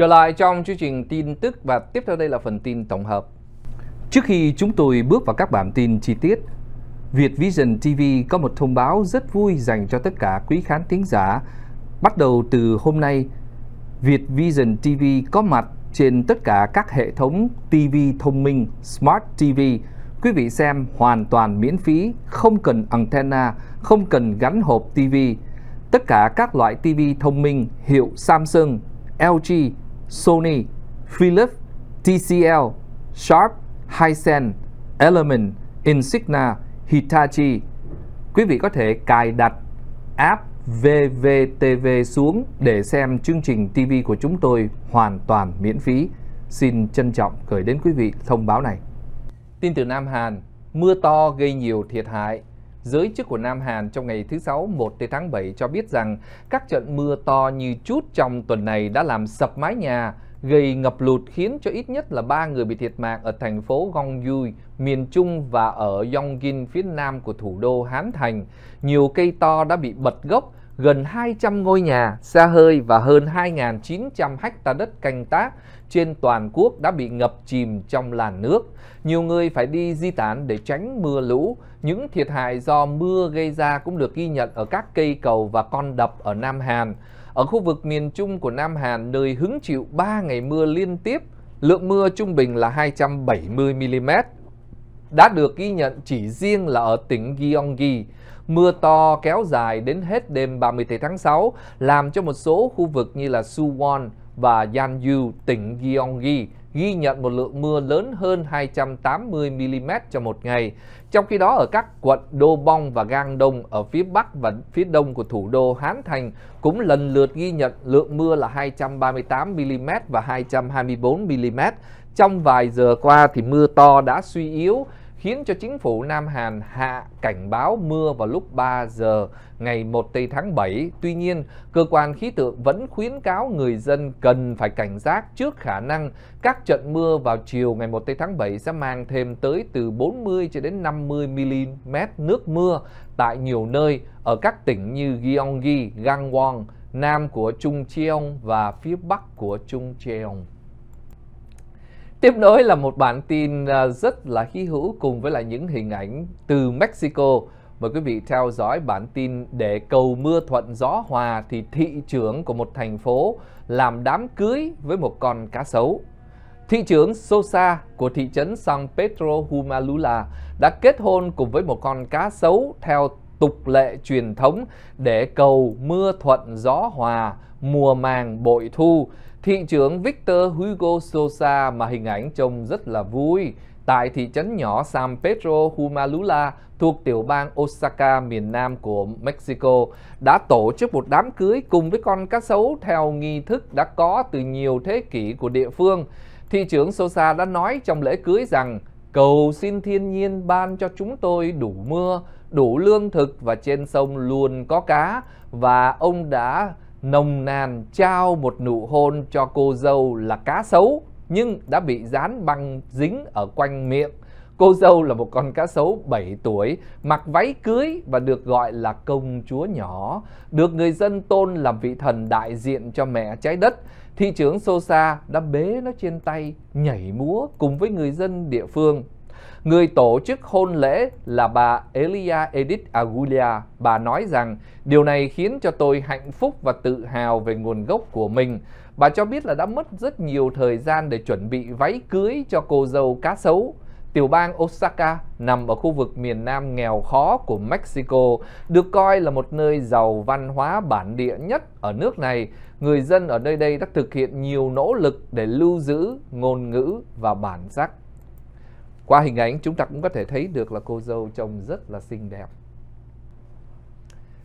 Trở lại trong chương trình tin tức và tiếp theo đây là phần tin tổng hợp. Trước khi chúng tôi bước vào các bản tin chi tiết, Việt Vision TV có một thông báo rất vui dành cho tất cả quý khán tiếng giả. Bắt đầu từ hôm nay, Việt Vision TV có mặt trên tất cả các hệ thống TV thông minh Smart TV. Quý vị xem hoàn toàn miễn phí, không cần antenna, không cần gắn hộp TV. Tất cả các loại TV thông minh hiệu Samsung, LG, Sony, Philips, TCL, Sharp, Hisense, Element, Insignia, Hitachi. Quý vị có thể cài đặt app VVTV xuống để xem chương trình TV của chúng tôi hoàn toàn miễn phí. Xin trân trọng gửi đến quý vị thông báo này. Tin từ Nam Hàn, mưa to gây nhiều thiệt hại Giới chức của Nam Hàn trong ngày thứ Sáu 1 tháng 7 cho biết rằng các trận mưa to như chút trong tuần này đã làm sập mái nhà, gây ngập lụt khiến cho ít nhất là 3 người bị thiệt mạng ở thành phố Gongju, miền Trung và ở Yonggin phía nam của thủ đô Hán Thành. Nhiều cây to đã bị bật gốc, gần 200 ngôi nhà, xa hơi và hơn 2.900 hecta đất canh tác trên toàn quốc đã bị ngập chìm trong làn nước. Nhiều người phải đi di tản để tránh mưa lũ. Những thiệt hại do mưa gây ra cũng được ghi nhận ở các cây cầu và con đập ở Nam Hàn. Ở khu vực miền Trung của Nam Hàn, nơi hứng chịu 3 ngày mưa liên tiếp, lượng mưa trung bình là 270 mm. Đã được ghi nhận chỉ riêng là ở tỉnh Gyeonggi, Mưa to kéo dài đến hết đêm 30 tháng 6 làm cho một số khu vực như là Suwon và Yanju, tỉnh Gyeonggi ghi nhận một lượng mưa lớn hơn 280 mm cho một ngày. Trong khi đó ở các quận Đô Bong và Gang Đông ở phía bắc và phía đông của thủ đô Hán Thành cũng lần lượt ghi nhận lượng mưa là 238 mm và 224 mm. Trong vài giờ qua thì mưa to đã suy yếu khiến cho chính phủ Nam Hàn hạ cảnh báo mưa vào lúc 3 giờ ngày 1 tây tháng 7. Tuy nhiên, cơ quan khí tượng vẫn khuyến cáo người dân cần phải cảnh giác trước khả năng các trận mưa vào chiều ngày 1 tây tháng 7 sẽ mang thêm tới từ 40 cho đến 50 mm nước mưa tại nhiều nơi ở các tỉnh như Gyeonggi, Gangwon, nam của Chung Cheong và phía bắc của Chung Cheong. Tiếp nối là một bản tin à, rất là khí hữu cùng với lại những hình ảnh từ Mexico. Mời quý vị theo dõi bản tin để cầu mưa thuận gió hòa thì thị trưởng của một thành phố làm đám cưới với một con cá sấu. Thị trưởng Sosa của thị trấn San Pedro Humalula đã kết hôn cùng với một con cá sấu theo tục lệ truyền thống để cầu mưa thuận gió hòa, mùa màng bội thu. Thị trưởng Victor Hugo Sosa mà hình ảnh trông rất là vui tại thị trấn nhỏ San Pedro Humalula thuộc tiểu bang Osaka miền nam của Mexico đã tổ chức một đám cưới cùng với con cá sấu theo nghi thức đã có từ nhiều thế kỷ của địa phương. Thị trưởng Sosa đã nói trong lễ cưới rằng Cầu xin thiên nhiên ban cho chúng tôi đủ mưa, đủ lương thực và trên sông luôn có cá. Và ông đã nồng nàn trao một nụ hôn cho cô dâu là cá sấu nhưng đã bị dán băng dính ở quanh miệng. Cô dâu là một con cá sấu 7 tuổi, mặc váy cưới và được gọi là công chúa nhỏ, được người dân tôn làm vị thần đại diện cho mẹ trái đất thị trưởng Sosa đã bế nó trên tay nhảy múa cùng với người dân địa phương. Người tổ chức hôn lễ là bà Elia Edith Aguilera. Bà nói rằng điều này khiến cho tôi hạnh phúc và tự hào về nguồn gốc của mình. Bà cho biết là đã mất rất nhiều thời gian để chuẩn bị váy cưới cho cô dâu cá sấu. Tiểu bang Osaka nằm ở khu vực miền nam nghèo khó của Mexico, được coi là một nơi giàu văn hóa bản địa nhất ở nước này người dân ở nơi đây đã thực hiện nhiều nỗ lực để lưu giữ ngôn ngữ và bản sắc. Qua hình ảnh chúng ta cũng có thể thấy được là cô dâu trông rất là xinh đẹp.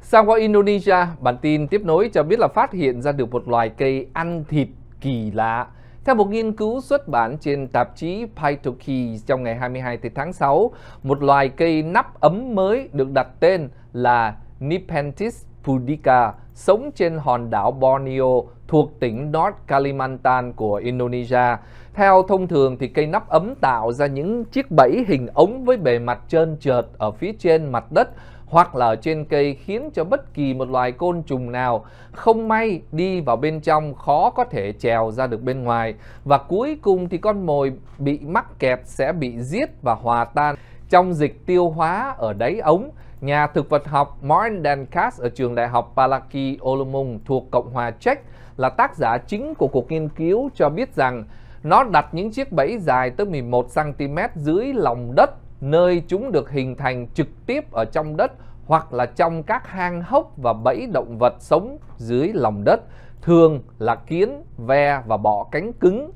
Sang qua Indonesia, bản tin tiếp nối cho biết là phát hiện ra được một loài cây ăn thịt kỳ lạ. Theo một nghiên cứu xuất bản trên tạp chí Phytoki trong ngày 22 tháng 6, một loài cây nắp ấm mới được đặt tên là Nepenthes. Pudika sống trên hòn đảo Borneo thuộc tỉnh North Kalimantan của Indonesia. Theo thông thường thì cây nắp ấm tạo ra những chiếc bẫy hình ống với bề mặt trơn trượt ở phía trên mặt đất hoặc là ở trên cây khiến cho bất kỳ một loài côn trùng nào không may đi vào bên trong khó có thể trèo ra được bên ngoài và cuối cùng thì con mồi bị mắc kẹt sẽ bị giết và hòa tan trong dịch tiêu hóa ở đáy ống nhà thực vật học Martin Dankas ở trường đại học Palaky Olomouc thuộc Cộng hòa Czech là tác giả chính của cuộc nghiên cứu cho biết rằng nó đặt những chiếc bẫy dài tới 11 cm dưới lòng đất nơi chúng được hình thành trực tiếp ở trong đất hoặc là trong các hang hốc và bẫy động vật sống dưới lòng đất, thường là kiến, ve và bọ cánh cứng.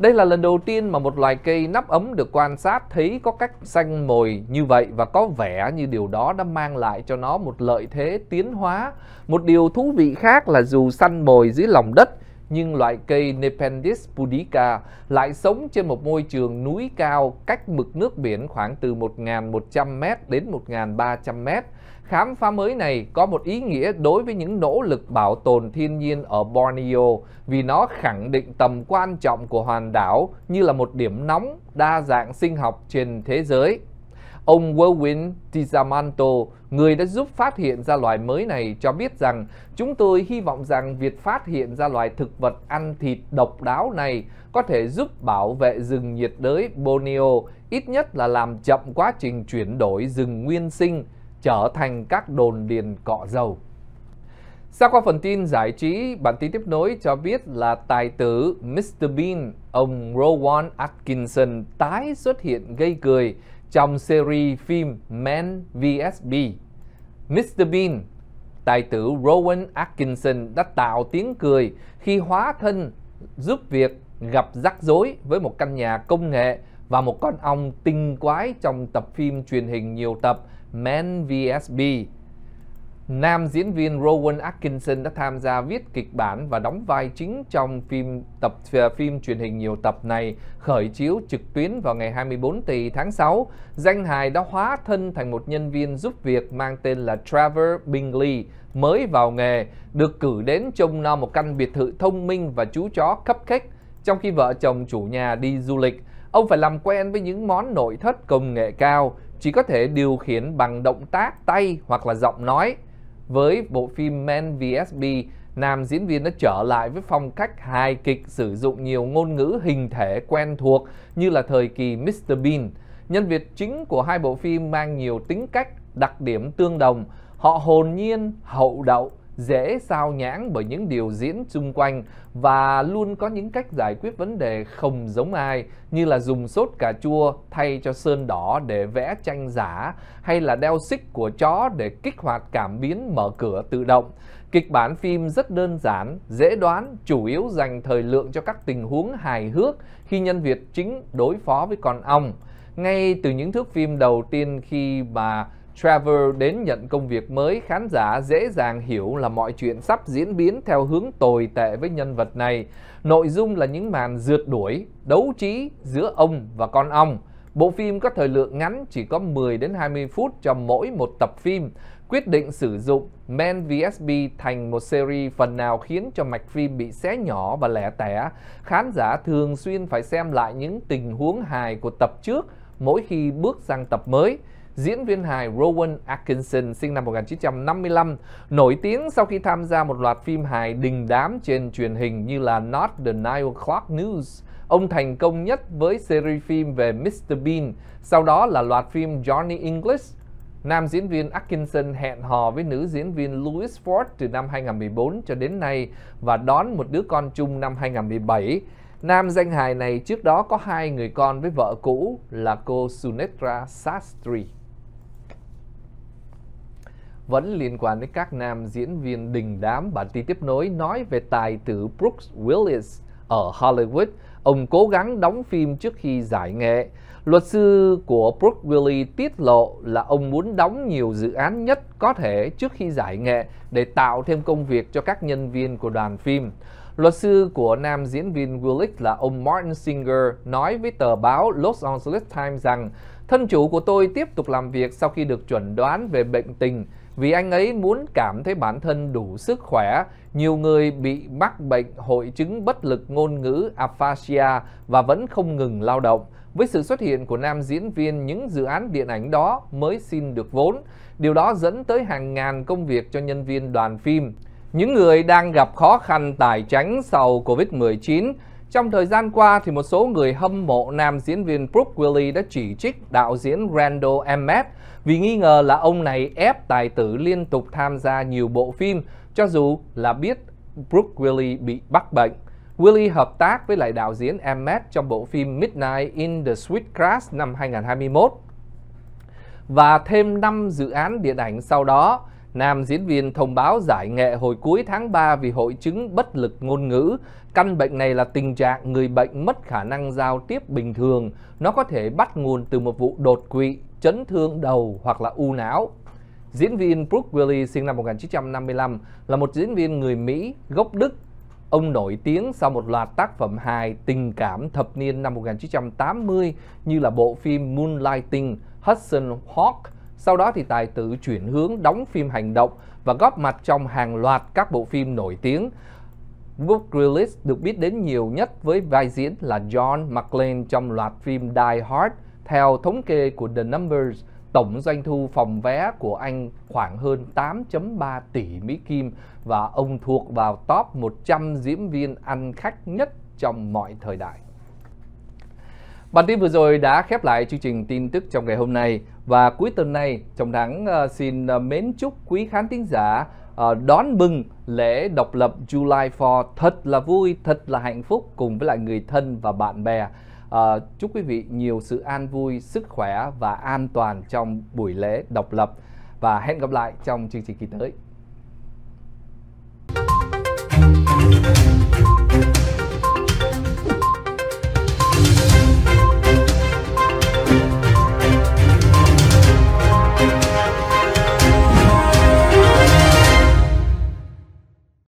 Đây là lần đầu tiên mà một loài cây nắp ấm được quan sát thấy có cách xanh mồi như vậy và có vẻ như điều đó đã mang lại cho nó một lợi thế tiến hóa. Một điều thú vị khác là dù săn mồi dưới lòng đất nhưng loại cây Nepenthes pudica lại sống trên một môi trường núi cao cách mực nước biển khoảng từ 1.100m đến 1.300m. Khám phá mới này có một ý nghĩa đối với những nỗ lực bảo tồn thiên nhiên ở Borneo vì nó khẳng định tầm quan trọng của hòn đảo như là một điểm nóng đa dạng sinh học trên thế giới. Ông Warwin Tizamanto, người đã giúp phát hiện ra loài mới này, cho biết rằng chúng tôi hy vọng rằng việc phát hiện ra loài thực vật ăn thịt độc đáo này có thể giúp bảo vệ rừng nhiệt đới Borneo, ít nhất là làm chậm quá trình chuyển đổi rừng nguyên sinh trở thành các đồn điền cọ dầu. Sau qua phần tin giải trí, bản tin tiếp nối cho biết là tài tử Mr. Bean, ông Rowan Atkinson tái xuất hiện gây cười trong series phim Man vs. Bee. Mr. Bean, tài tử Rowan Atkinson đã tạo tiếng cười khi hóa thân giúp việc gặp rắc rối với một căn nhà công nghệ và một con ong tinh quái trong tập phim truyền hình nhiều tập Man vs. Bee Nam diễn viên Rowan Atkinson đã tham gia viết kịch bản và đóng vai chính trong phim tập à, phim truyền hình nhiều tập này khởi chiếu trực tuyến vào ngày 24 tì tháng 6. Danh hài đã hóa thân thành một nhân viên giúp việc mang tên là Trevor Bingley mới vào nghề, được cử đến trông nom một căn biệt thự thông minh và chú chó cupcake trong khi vợ chồng chủ nhà đi du lịch. Ông phải làm quen với những món nội thất công nghệ cao, chỉ có thể điều khiển bằng động tác tay hoặc là giọng nói với bộ phim Men vs. Bee, nam diễn viên đã trở lại với phong cách hài kịch sử dụng nhiều ngôn ngữ hình thể quen thuộc như là thời kỳ Mr. Bean. Nhân vật chính của hai bộ phim mang nhiều tính cách, đặc điểm tương đồng. Họ hồn nhiên, hậu đậu, dễ sao nhãng bởi những điều diễn chung quanh và luôn có những cách giải quyết vấn đề không giống ai như là dùng sốt cà chua thay cho sơn đỏ để vẽ tranh giả hay là đeo xích của chó để kích hoạt cảm biến mở cửa tự động. Kịch bản phim rất đơn giản, dễ đoán, chủ yếu dành thời lượng cho các tình huống hài hước khi nhân vật chính đối phó với con ong. Ngay từ những thước phim đầu tiên khi mà Trevor đến nhận công việc mới, khán giả dễ dàng hiểu là mọi chuyện sắp diễn biến theo hướng tồi tệ với nhân vật này. Nội dung là những màn rượt đuổi, đấu trí giữa ông và con ong. Bộ phim có thời lượng ngắn chỉ có 10 đến 20 phút cho mỗi một tập phim. Quyết định sử dụng Men VSB thành một series phần nào khiến cho mạch phim bị xé nhỏ và lẻ tẻ. Khán giả thường xuyên phải xem lại những tình huống hài của tập trước mỗi khi bước sang tập mới diễn viên hài Rowan Atkinson sinh năm 1955, nổi tiếng sau khi tham gia một loạt phim hài đình đám trên truyền hình như là Not the Nine O'Clock News. Ông thành công nhất với series phim về Mr. Bean, sau đó là loạt phim Johnny English. Nam diễn viên Atkinson hẹn hò với nữ diễn viên Louis Ford từ năm 2014 cho đến nay và đón một đứa con chung năm 2017. Nam danh hài này trước đó có hai người con với vợ cũ là cô Sunetra Sastri vẫn liên quan đến các nam diễn viên đình đám. Bản tin tiếp nối nói về tài tử Brooks Willis ở Hollywood. Ông cố gắng đóng phim trước khi giải nghệ. Luật sư của Brooks Willis tiết lộ là ông muốn đóng nhiều dự án nhất có thể trước khi giải nghệ để tạo thêm công việc cho các nhân viên của đoàn phim. Luật sư của nam diễn viên Willis là ông Martin Singer nói với tờ báo Los Angeles Times rằng Thân chủ của tôi tiếp tục làm việc sau khi được chuẩn đoán về bệnh tình vì anh ấy muốn cảm thấy bản thân đủ sức khỏe. Nhiều người bị mắc bệnh hội chứng bất lực ngôn ngữ aphasia và vẫn không ngừng lao động. Với sự xuất hiện của nam diễn viên, những dự án điện ảnh đó mới xin được vốn. Điều đó dẫn tới hàng ngàn công việc cho nhân viên đoàn phim. Những người đang gặp khó khăn tài chính sau Covid-19 trong thời gian qua, thì một số người hâm mộ nam diễn viên Brooke Willie đã chỉ trích đạo diễn Randall Emmett vì nghi ngờ là ông này ép tài tử liên tục tham gia nhiều bộ phim, cho dù là biết Brooke Willie bị bắt bệnh. Willie hợp tác với lại đạo diễn Emmett trong bộ phim Midnight in the Sweet Grass năm 2021 và thêm 5 dự án điện ảnh sau đó Nam diễn viên thông báo giải nghệ hồi cuối tháng 3 vì hội chứng bất lực ngôn ngữ. Căn bệnh này là tình trạng người bệnh mất khả năng giao tiếp bình thường. Nó có thể bắt nguồn từ một vụ đột quỵ, chấn thương đầu hoặc là u não. Diễn viên Brooke Willie sinh năm 1955 là một diễn viên người Mỹ gốc Đức. Ông nổi tiếng sau một loạt tác phẩm hài tình cảm thập niên năm 1980 như là bộ phim Moonlighting, Hudson Hawk, sau đó thì Tài tử chuyển hướng đóng phim hành động và góp mặt trong hàng loạt các bộ phim nổi tiếng. Book Grillis được biết đến nhiều nhất với vai diễn là John McClane trong loạt phim Die Hard. Theo thống kê của The Numbers, tổng doanh thu phòng vé của anh khoảng hơn 8.3 tỷ Mỹ Kim và ông thuộc vào top 100 diễn viên ăn khách nhất trong mọi thời đại. Bản tin vừa rồi đã khép lại chương trình tin tức trong ngày hôm nay và cuối tuần này trong tháng ờ, xin ờ, mến chúc quý khán thính giả ờ, đón mừng lễ độc lập July 4 thật là vui, thật là hạnh phúc cùng với lại người thân và bạn bè. chúc quý vị nhiều sự an vui, sức khỏe và an toàn trong buổi lễ độc lập và hẹn gặp lại trong chương trình kỳ tới.